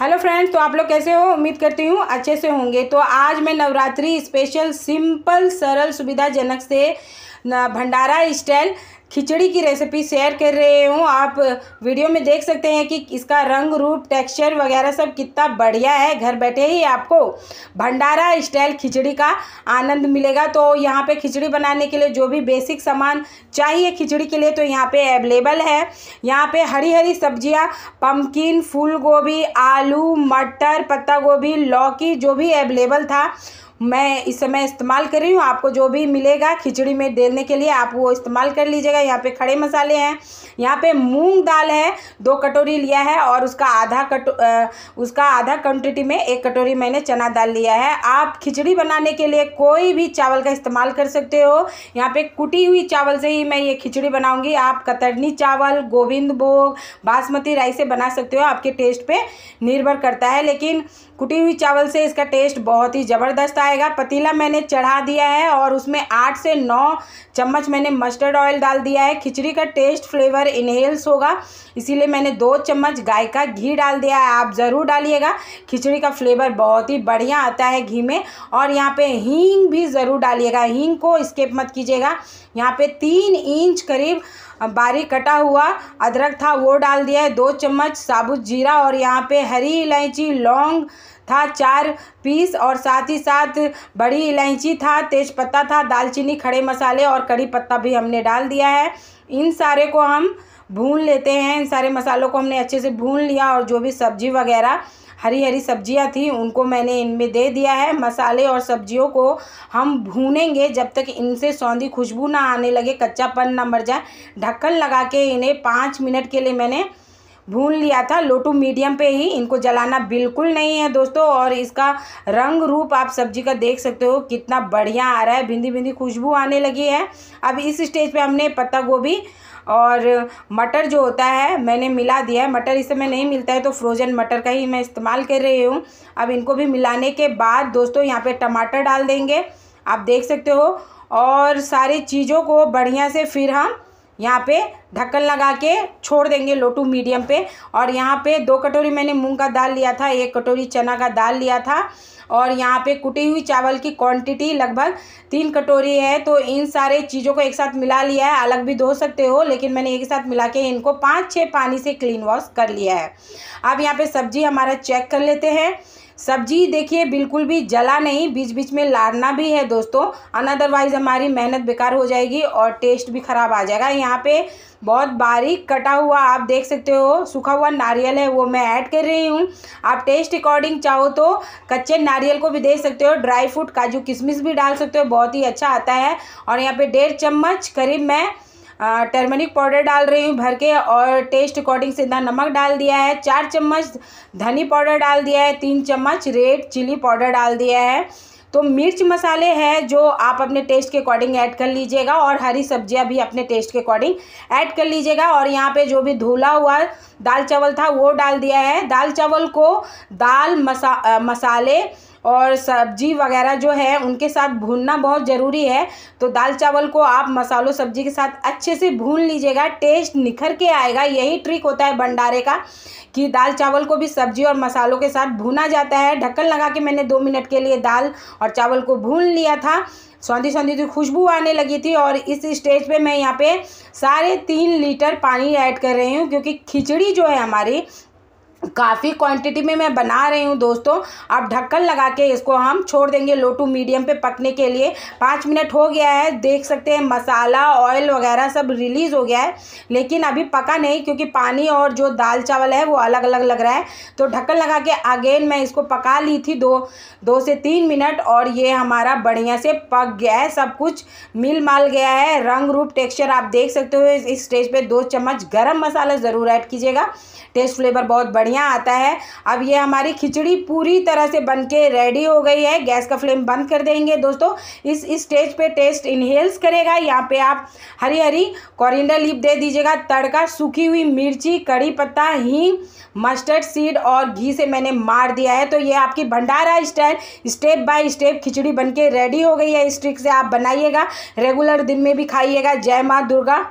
hello friends तो आप लोग कैसे हो उम्मीद करती हूँ अच्छे से होंगे तो आज मैं नवरात्रि स्पेशल सिंपल सरल सुविधाजनक से भंडारा स्टाइल खिचड़ी की रेसिपी शेयर कर रहे हूँ आप वीडियो में देख सकते हैं कि इसका रंग रूप टेक्सचर वगैरह सब कितना बढ़िया है घर बैठे ही आपको भंडारा स्टाइल खिचड़ी का आनंद मिलेगा तो यहाँ पे खिचड़ी बनाने के लिए जो भी बेसिक सामान चाहिए खिचड़ी के लिए तो यहाँ पे अवेलेबल है यहाँ पे हरी हरी सब्जियाँ पम्पकिन फूल गोभी आलू मटर पत्ता गोभी लौकी जो भी अवेलेबल था मैं इस समय इस्तेमाल कर रही हूँ आपको जो भी मिलेगा खिचड़ी में देने के लिए आप वो इस्तेमाल कर लीजिएगा यहाँ पे खड़े मसाले हैं यहाँ पे मूंग दाल है दो कटोरी लिया है और उसका आधा कटो उसका आधा क्वान्टिटी में एक कटोरी मैंने चना दाल लिया है आप खिचड़ी बनाने के लिए कोई भी चावल का इस्तेमाल कर सकते हो यहाँ पर कुटी हुई चावल से ही मैं ये खिचड़ी बनाऊँगी आप कतरनी चावल गोविंद भोग बासमती राइस से बना सकते हो आपके टेस्ट पर निर्भर करता है लेकिन कुटी हुई चावल से इसका टेस्ट बहुत ही ज़बरदस्त जाएगा पतीला मैंने चढ़ा दिया है और उसमें आठ से नौ चम्मच मैंने मस्टर्ड ऑयल डाल दिया है खिचड़ी का टेस्ट फ्लेवर इनहेल्स होगा इसीलिए मैंने दो चम्मच गाय का घी डाल दिया है आप ज़रूर डालिएगा खिचड़ी का फ्लेवर बहुत ही बढ़िया आता है घी में और यहाँ पे हींग भी ज़रूर डालिएगा हींग को स्केप मत कीजिएगा यहाँ पे तीन इंच करीब बारीक कटा हुआ अदरक था वो डाल दिया है दो चम्मच साबुत जीरा और यहाँ पे हरी इलायची लौंग था चार पीस और साथ ही साथ बड़ी इलायची था तेज़पत्ता था दालचीनी खड़े मसाले और कड़ी पत्ता भी हमने डाल दिया है इन सारे को हम भून लेते हैं इन सारे मसालों को हमने अच्छे से भून लिया और जो भी सब्जी वगैरह हरी हरी सब्जियां थी उनको मैंने इनमें दे दिया है मसाले और सब्जियों को हम भूनेंगे जब तक इनसे सौंधी खुशबू ना आने लगे कच्चापन ना मर जाए ढक्कन लगा के इन्हें पाँच मिनट के लिए मैंने भून लिया था लो टू मीडियम पे ही इनको जलाना बिल्कुल नहीं है दोस्तों और इसका रंग रूप आप सब्जी का देख सकते हो कितना बढ़िया आ रहा है भिंदी भिंदी खुशबू आने लगी है अब इस स्टेज पे हमने पत्ता गोभी और मटर जो होता है मैंने मिला दिया है मटर इस समय नहीं मिलता है तो फ्रोज़न मटर का ही मैं इस्तेमाल कर रही हूँ अब इनको भी मिलाने के बाद दोस्तों यहाँ पर टमाटर डाल देंगे आप देख सकते हो और सारी चीज़ों को बढ़िया से फिर हम यहाँ पर ढक्कन लगा के छोड़ देंगे लो टू मीडियम पे और यहाँ पे दो कटोरी मैंने मूंग का दाल लिया था एक कटोरी चना का दाल लिया था और यहाँ पे कुटी हुई चावल की क्वांटिटी लगभग तीन कटोरी है तो इन सारे चीज़ों को एक साथ मिला लिया है अलग भी धो सकते हो लेकिन मैंने एक साथ मिला के इनको पाँच छः पानी से क्लीन वॉश कर लिया है अब यहाँ पे सब्जी हमारा चेक कर लेते हैं सब्जी देखिए बिल्कुल भी जला नहीं बीच बीच में लाड़ना भी है दोस्तों अनदरवाइज़ हमारी मेहनत बेकार हो जाएगी और टेस्ट भी ख़राब आ जाएगा यहाँ पे बहुत बारीक कटा हुआ आप देख सकते हो सूखा हुआ नारियल है वो मैं ऐड कर रही हूँ आप टेस्ट अकॉर्डिंग चाहो तो कच्चे नारियल को भी दे सकते हो ड्राई फ्रूट काजू किशमिश भी डाल सकते हो बहुत ही अच्छा आता है और यहाँ पे डेढ़ चम्मच करीब मैं टर्मरिक पाउडर डाल रही हूँ भर के और टेस्ट अकॉर्डिंग सीधा नमक डाल दिया है चार चम्मच धनी पाउडर डाल दिया है तीन चम्मच रेड चिली पाउडर डाल दिया है तो मिर्च मसाले हैं जो आप अपने टेस्ट के अकॉर्डिंग ऐड कर लीजिएगा और हरी सब्जियां भी अपने टेस्ट के अकॉर्डिंग ऐड कर लीजिएगा और यहाँ पे जो भी धुला हुआ दाल चावल था वो डाल दिया है दाल चावल को दाल मसा आ, मसाले और सब्जी वगैरह जो है उनके साथ भूनना बहुत ज़रूरी है तो दाल चावल को आप मसालों सब्जी के साथ अच्छे से भून लीजिएगा टेस्ट निखर के आएगा यही ट्रिक होता है भंडारे का कि दाल चावल को भी सब्जी और मसालों के साथ भूना जाता है ढक्कन लगा के मैंने दो मिनट के लिए दाल और चावल को भून लिया था सौंधी सौंधी तो थी खुशबू आने लगी थी और इस स्टेज पे मैं यहाँ पे साढ़े तीन लीटर पानी ऐड कर रही हूँ क्योंकि खिचड़ी जो है हमारी काफ़ी क्वांटिटी में मैं बना रही हूँ दोस्तों अब ढक्कन लगा के इसको हम छोड़ देंगे लो टू मीडियम पे पकने के लिए पाँच मिनट हो गया है देख सकते हैं मसाला ऑयल वगैरह सब रिलीज़ हो गया है लेकिन अभी पका नहीं क्योंकि पानी और जो दाल चावल है वो अलग अलग लग रहा है तो ढक्कन लगा के अगेन मैं इसको पका ली थी दो दो से तीन मिनट और ये हमारा बढ़िया से पक गया है सब कुछ मिल माल गया है रंग रूप टेक्स्चर आप देख सकते हो इस स्टेज पर दो चम्मच गर्म मसाला ज़रूर ऐड कीजिएगा टेस्ट फ्लेवर बहुत बढ़िया बढ़िया आता है अब ये हमारी खिचड़ी पूरी तरह से बन के रेडी हो गई है गैस का फ्लेम बंद कर देंगे दोस्तों इस स्टेज पे टेस्ट इनहेल्स करेगा यहाँ पे आप हरी हरी कॉरिंडा लीप दे दीजिएगा तड़का सूखी हुई मिर्ची कड़ी पत्ता ही मस्टर्ड सीड और घी से मैंने मार दिया है तो ये आपकी भंडारा स्टाइल स्टेप बाय स्टेप खिचड़ी बनके रेडी हो गई है इस ट्रिक से आप बनाइएगा रेगुलर दिन में भी खाइएगा जय माँ दुर्गा